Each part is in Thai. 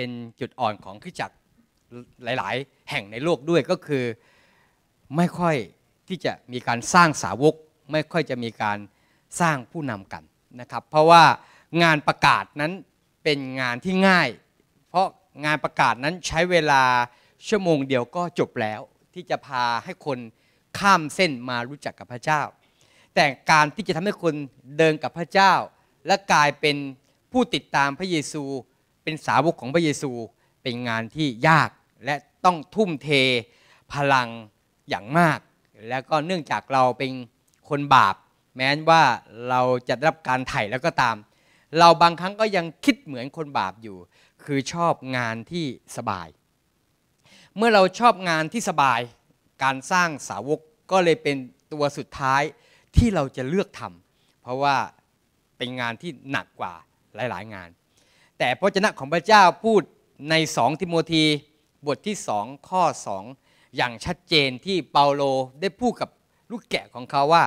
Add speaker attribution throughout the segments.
Speaker 1: เป็นจุดอ่อนของขี้จักรหลายๆ แห่งในโลกด้วยก็คือไม่ค่อยที่จะมีการสร้างสาวก ไม่ค่อยจะมีการสร้างผู้นำกันนะครับเพราะว่างานประกาศนั้นเป็นงานที่ง่าย เพราะงานประกาศนั้นใช้เวลาชั่วโมงเดียวก็จบแล้ว ที่จะพาให้คนข้ามเส้นมารู้จักกับพระเจ้า แต่การที่จะทำให้คนเดินกับพระเจ้า และกลายเป็นผู้ติดตามพระเยซูเป็นสาวกของพระเยซูเป็นงานที่ยากและต้องทุ่มเทพลังอย่างมาก แล้วก็เนื่องจากเราเป็นคนบาป แม้นว่าเราจะรับการไถ่แล้วก็ตาม เราบางครั้งก็ยังคิดเหมือนคนบาปอยู่ คือชอบงานที่สบาย เมื่อเราชอบงานที่สบาย การสร้างสาวกก็เลยเป็นตัวสุดท้ายที่เราจะเลือกทำเพราะว่าเป็นงานที่หนักกว่าหลาย ๆงานแต่พระเจ้าของพระเจ้าพูดในสองทิโมธี บทที่สองข้อสองอย่างชัดเจนที่เปาโลได้พูดกับลูกแกะของเขาว่า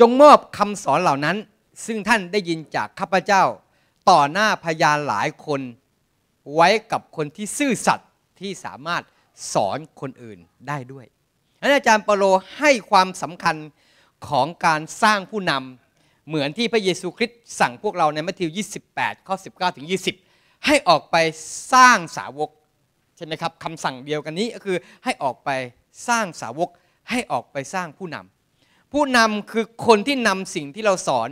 Speaker 1: จงมอบคำสอนเหล่านั้น ซึ่งท่านได้ยินจากข้าพเจ้า ต่อหน้าพยานหลายคน ไว้กับคนที่ซื่อสัตย์ที่สามารถสอนคนอื่นได้ด้วยอาจารย์เปาโลให้ความสำคัญของการสร้างผู้นำเหมือนที่พระเยซูคริสต์สั่งพวกเราในมัทธิว 28ข้อ19ถึง20 ให้ออกไปสร้างสาวกใช่ไหมครับคำสั่งเดียวกันนี้ก็คือให้ออกไปสร้างสาวกให้ออกไปสร้างผู้นำผู้นำคือคนที่นำสิ่งที่เราสอน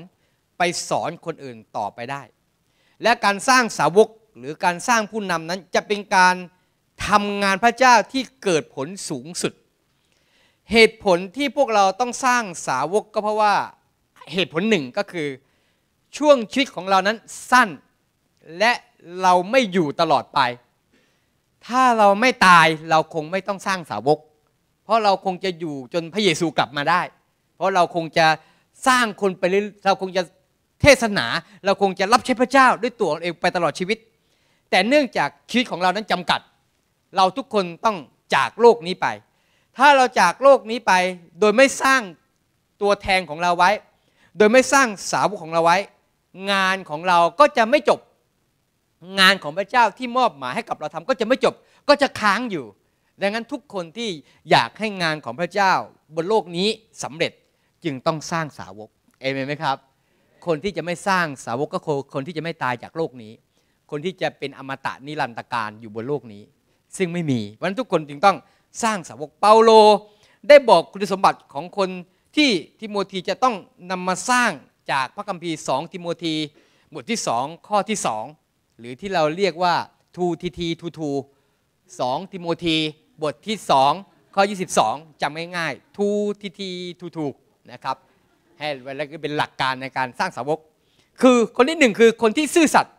Speaker 1: ไปสอนคนอื่นต่อไปได้ และการสร้างสาวกหรือการสร้างผู้นำนั้นจะเป็นการทำงานพระเจ้าที่เกิดผลสูงสุด เหตุผลที่พวกเราต้องสร้างสาวกก็เพราะว่าเหตุผลหนึ่งก็คือช่วงชีวิตของเรานั้นสั้น และเราไม่อยู่ตลอดไป ถ้าเราไม่ตายเราคงไม่ต้องสร้างสาวกเพราะเราคงจะอยู่จนพระเยซูกลับมาได้ เพราะเราคงจะสร้างคนไป เราคงจะเทศนา เราคงจะรับใช้พระเจ้าด้วยตัวเองไปตลอดชีวิต แต่เนื่องจากชีวิตของเรานั้นจำกัด เราทุกคนต้องจากโลกนี้ไป ถ้าเราจากโลกนี้ไป โดยไม่สร้างตัวแทนของเราไว้โดยไม่สร้างสาวกของเราไว้ งานของเราก็จะไม่จบงานของพระเจ้าที่มอบหมายให้กับเราทำ ก็จะไม่จบก็จะค้างอยู่ดังนั้นทุกคนที่อยากให้งานของพระเจ้าบนโลกนี้สำเร็จจึงต้องสร้างสาวกเอเมนไหมครับ คนที่จะไม่สร้างสาวก ก็คือคนที่จะไม่ตายจากโลกนี้ คนที่จะเป็นอมตะนิรันดรการอยู่บนโลกนี้ ซึ่งไม่มีวันทุกคนจึงต้องสร้างสาวกเปาโล ได้บอกคุณสมบัติของคนที่ทิโมธีจะต้องนำมาสร้างจากพระคัมภีร์ 2 ทิโมธีบทที่ 2 ข้อที่ 2 หรือที่เราเรียกว่าทูทีทีทูทู2ทิโมธีบทที่ 2 ข้อ 22 จำง่ายๆทูทีทีทูทูนะครับ ให้ไว้แล้วก็เป็นหลักการในการสร้างสาวก คือคนที่หนึ่งคือคนที่ซื่อสัตย์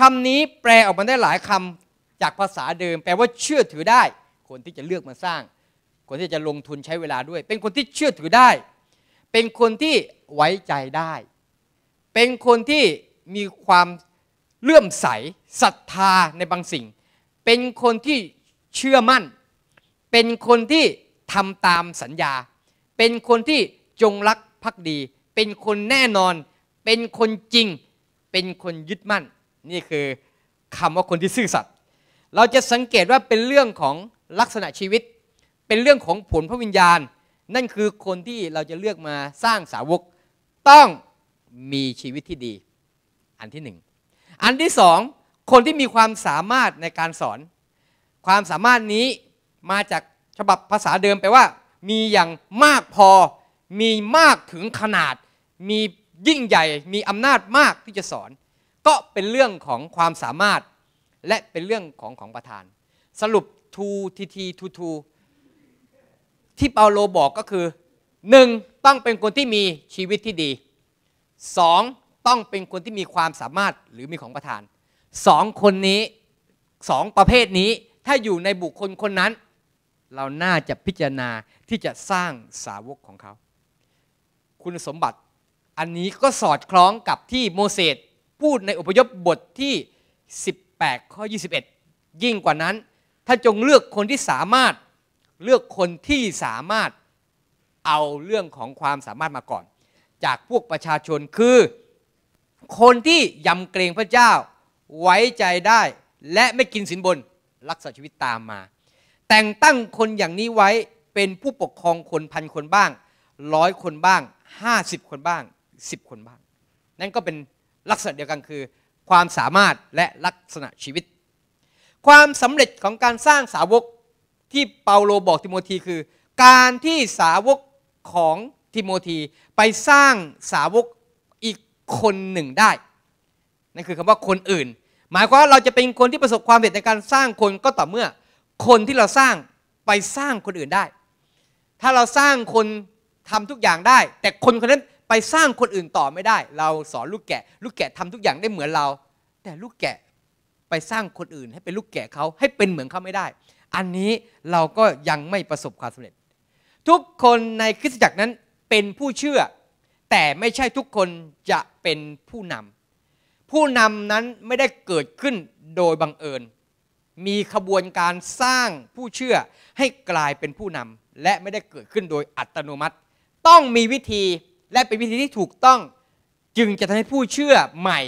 Speaker 1: คำนี้แปลออกมาได้หลายคำจากภาษาเดิม แปลว่าเชื่อถือได้คนที่จะเลือกมาสร้างคนที่จะลงทุนใช้เวลาด้วย เป็นคนที่เชื่อถือได้ เป็นคนที่ไว้ใจได้ เป็นคนที่มีความเลื่อมใสศรัทธาในบางสิ่ง เป็นคนที่เชื่อมั่น เป็นคนที่ทำตามสัญญา เป็นคนที่จงรักภักดี เป็นคนแน่นอน เป็นคนจริง เป็นคนยึดมั่น นี่คือคำว่าคนที่ซื่อสัตย์ เราจะสังเกตว่าเป็นเรื่องของลักษณะชีวิตเป็นเรื่องของผลพระวิญญาณ นั่นคือคนที่เราจะเลือกมาสร้างสาวกต้องมีชีวิตที่ดี อันที่หนึ่ง อันที่สอง คนที่มีความสามารถในการสอน ความสามารถนี้มาจากฉบับภาษาเดิมแปลว่า มีอย่างมากพอ มีมากถึงขนาด มียิ่งใหญ่ มีอำนาจมาก ที่จะสอน ก็เป็นเรื่องของความสามารถ และเป็นเรื่องของของประธาน สรุปทูทีทีทูทูที่เปาโลบอกก็คือ 1. ต้องเป็นคนที่มีชีวิตที่ดี 2. ต้องเป็นคนที่มีความสามารถหรือมีของประทานสองคนนี้สองประเภทนี้ถ้าอยู่ในบุคคลคนนั้น เราน่าจะพิจารณาที่จะสร้างสาวกของเขา คุณสมบัติอันนี้ก็สอดคล้องกับที่โมเสสพูดในอพยพบทที่ 18ข้อ21 ยิ่งกว่านั้นถ้าจงเลือกคนที่สามารถเลือกคนที่สามารถเอาเรื่องของความสามารถมาก่อน จากพวกประชาชนคือ คนที่ยำเกรงพระเจ้าไว้ใจได้และไม่กินสินบนรักษาชีวิตตามมา แต่งตั้งคนอย่างนี้ไว้เป็นผู้ปกครองคนพันคนบ้างร้อยคนบ้าง 50 คนบ้าง 10 คนบ้างนั่นก็เป็นลักษณะเดียวกันคือความสามารถและลักษณะชีวิต ความสำเร็จของการสร้างสาวกที่เปาโลบอกติโมธีคือ การที่สาวกของติโมธีไปสร้างสาวกอีกคนหนึ่งได้ นั่นคือคำว่าคนอื่น หมายความว่าเราจะเป็นคนที่ประสบความสำเร็จในการสร้างคนก็ต่อเมื่อคนที่เราสร้างไปสร้างคนอื่นได้ ถ้าเราสร้างคนทำทุกอย่างได้ แต่คนคนนั้นไปสร้างคนอื่นต่อไม่ได้ เราสอนลูกแกะ ลูกแกะทำทุกอย่างได้เหมือนเรา แต่ลูกแกะไปสร้างคนอื่น ให้เป็นลูกแกะเขาให้เป็นเหมือนเขาไม่ได้อันนี้เราก็ยังไม่ประสบความสำเร็จ ทุกคนในคริสตจักรนั้นเป็นผู้เชื่อ แต่ไม่ใช่ทุกคนจะเป็นผู้นำ ผู้นำนั้นไม่ได้เกิดขึ้นโดยบังเอิญ มีขบวนการสร้างผู้เชื่อให้กลายเป็นผู้นำและไม่ได้เกิดขึ้นโดยอัตโนมัติ ต้องมีวิธีและเป็นวิธีที่ถูกต้องจึงจะทำให้ผู้เชื่อใหม่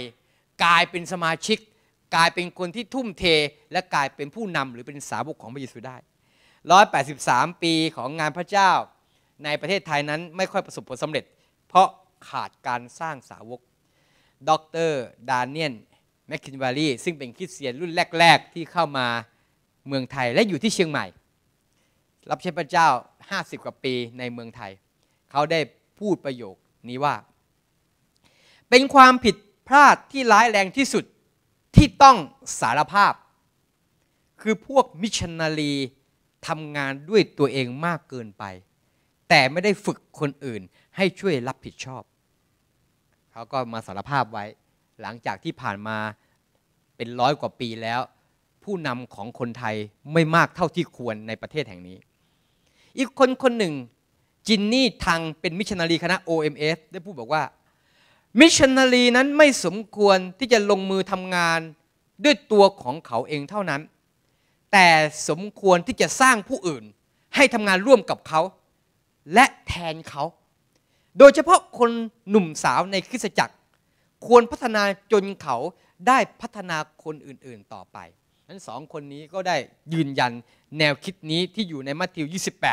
Speaker 1: กลายเป็นสมาชิกกลายเป็นคนที่ทุ่มเทและกลายเป็นผู้นำหรือเป็นสาวกของพระเยซูได้ 183 ปีของงานพระเจ้าในประเทศไทยนั้นไม่ค่อยประสบผลสำเร็จ เพราะขาดการสร้างสาวก ดรดานเนียนแมคคินวารีซึ่งเป็นคริสเตียนรุ่นแรก ๆ ที่เข้ามาเมืองไทยและอยู่ที่เชียงใหม่ รับใช้พระเจ้า 50 กว่าปีในเมืองไทย เขาได้พูดประโยคนี้ว่า เป็นความผิดพลาดที่ร้ายแรงที่สุดที่ต้องสารภาพ คือพวกมิชชันนารีทำงานด้วยตัวเองมากเกินไป แต่ไม่ได้ฝึกคนอื่นให้ช่วยรับผิดชอบ เขาก็มาสารภาพไว้ หลังจากที่ผ่านมาเป็นร้อยกว่าปีแล้ว ผู้นำของคนไทยไม่มากเท่าที่ควรในประเทศแห่งนี้ อีกคนคนหนึ่งจินนี่ทังเป็นมิชชันนารีคณะ OMS ได้พูดบอกว่ามิชชันนารีนั้นไม่สมควรที่จะลงมือทำงานด้วยตัวของเขาเองเท่านั้น แต่สมควรที่จะสร้างผู้อื่น ให้ทำงานร่วมกับเขา และแทนเขา โดยเฉพาะคนหนุ่มสาวในคริสตจักร ควรพัฒนาจนเขาได้พัฒนาคนอื่นๆต่อไปทั้นสองคนนี้ก็ได้ยืนยันแนวคิดนี้ที่อยู่ในมัทธิว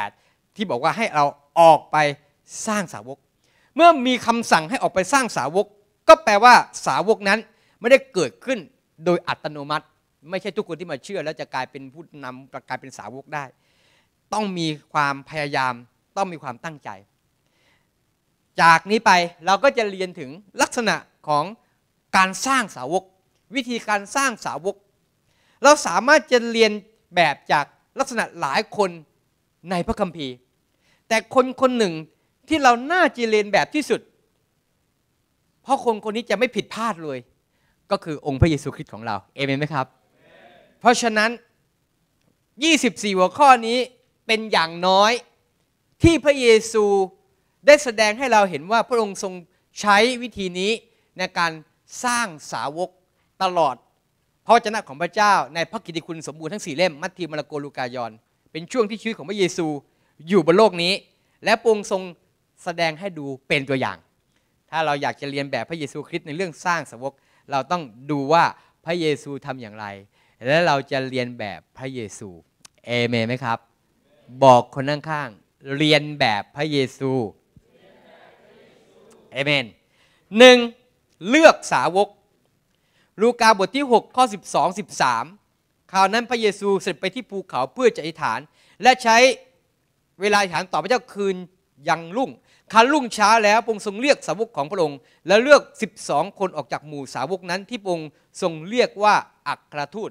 Speaker 1: 28 ที่บอกว่าให้เราออกไปสร้างสาวกเมื่อมีคำสั่งให้ออกไปสร้างสาวก ก็แปลว่าสาวกนั้นไม่ได้เกิดขึ้นโดยอัตโนมัติ ไม่ใช่ทุกคนที่มาเชื่อ แล้วจะกลายเป็นผู้นำกลายเป็นสาวกได้ ต้องมีความพยายามต้องมีความตั้งใจ จากนี้ไปเราก็จะเรียนถึงลักษณะของการสร้างสาวก วิธีการสร้างสาวก เราสามารถจะเรียนแบบจากลักษณะหลายคนในพระคัมภีร์ แต่คนคนหนึ่งที่เราน่าจีเยนแบบที่สุด เพราะคนคนนี้จะไม่ผิดพลาดเลย ก็คือองค์พระเยซูคริสต์ของเรา เอเมนไหมครับ เพราะฉะนั้น 24 หัวข้อนี้เป็นอย่างน้อยที่พระเยซูได้แสดงให้เราเห็นว่าพระองค์ทรงใช้วิธีนี้ในการสร้างสาวกตลอดพระวจนะของพระเจ้าในพระกิติคุณสมบูรณ์ทั้งสี่เล่ม มัทธิวมาระโกลูกายอนเป็นช่วงที่ชีวิตของพระเยซูอยู่บนโลกนี้ และพระองค์ทรงแสดงให้ดูเป็นตัวอย่าง ถ้าเราอยากจะเรียนแบบพระเยซูคริสต์ในเรื่องสร้างสาวก เราต้องดูว่าพระเยซูทำอย่างไร และเราจะเรียนแบบพระเยซูเอเมนไหมครับ บอกคนข้างๆเรียนแบบพระเยซูเอเมนหนึ่งเลือกสาวก ลูกาบทที่6ข้อ12 13 คราวนั้นพระเยซูเสด็จไปที่ภูเขาเพื่อจะอธิษฐาน และใช้เวลาอธิษฐานต่อพระเจ้าคืน ยังรุ่งคันรุ่งเช้าแล้วพระองค์ทรงเรียกสาวกของพระองค์ และเลือก 12 คนออกจากหมู่สาวกนั้นที่พระองค์ทรงเรียกว่าอัครทูต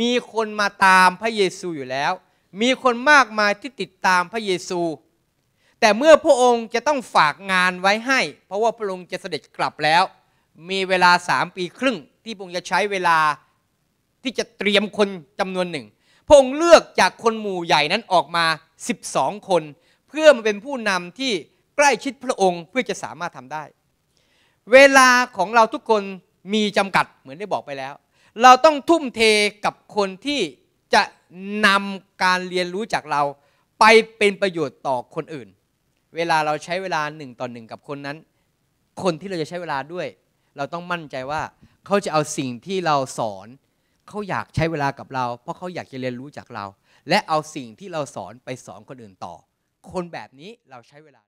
Speaker 1: มีคนมาตามพระเยซูอยู่แล้ว มีคนมากมายที่ติดตามพระเยซู แต่เมื่อพระองค์จะต้องฝากงานไว้ให้ เพราะว่าพระองค์จะเสด็จกลับแล้ว มีเวลาสามปีครึ่ง ที่พระองค์จะใช้เวลาที่จะเตรียมคนจำนวนหนึ่ง พระองค์เลือกจากคนหมู่ใหญ่นั้นออกมา12คน เพื่อมาเป็นผู้นำที่ใกล้ชิดพระองค์เพื่อจะสามารถทำได้ เวลาของเราทุกคนมีจำกัดเหมือนได้บอกไปแล้ว เราต้องทุ่มเทกับคนที่จะนำการเรียนรู้จากเราไปเป็นประโยชน์ต่อคนอื่น เวลาเราใช้เวลาหนึ่งต่อหนึ่งกับคนนั้น คนที่เราจะใช้เวลาด้วย เราต้องมั่นใจว่าเขาจะเอาสิ่งที่เราสอน เขาอยากใช้เวลากับเราเพราะเขาอยากจะเรียนรู้จากเรา และเอาสิ่งที่เราสอนไปสอนคนอื่นต่อ คนแบบนี้เราใช้เวลา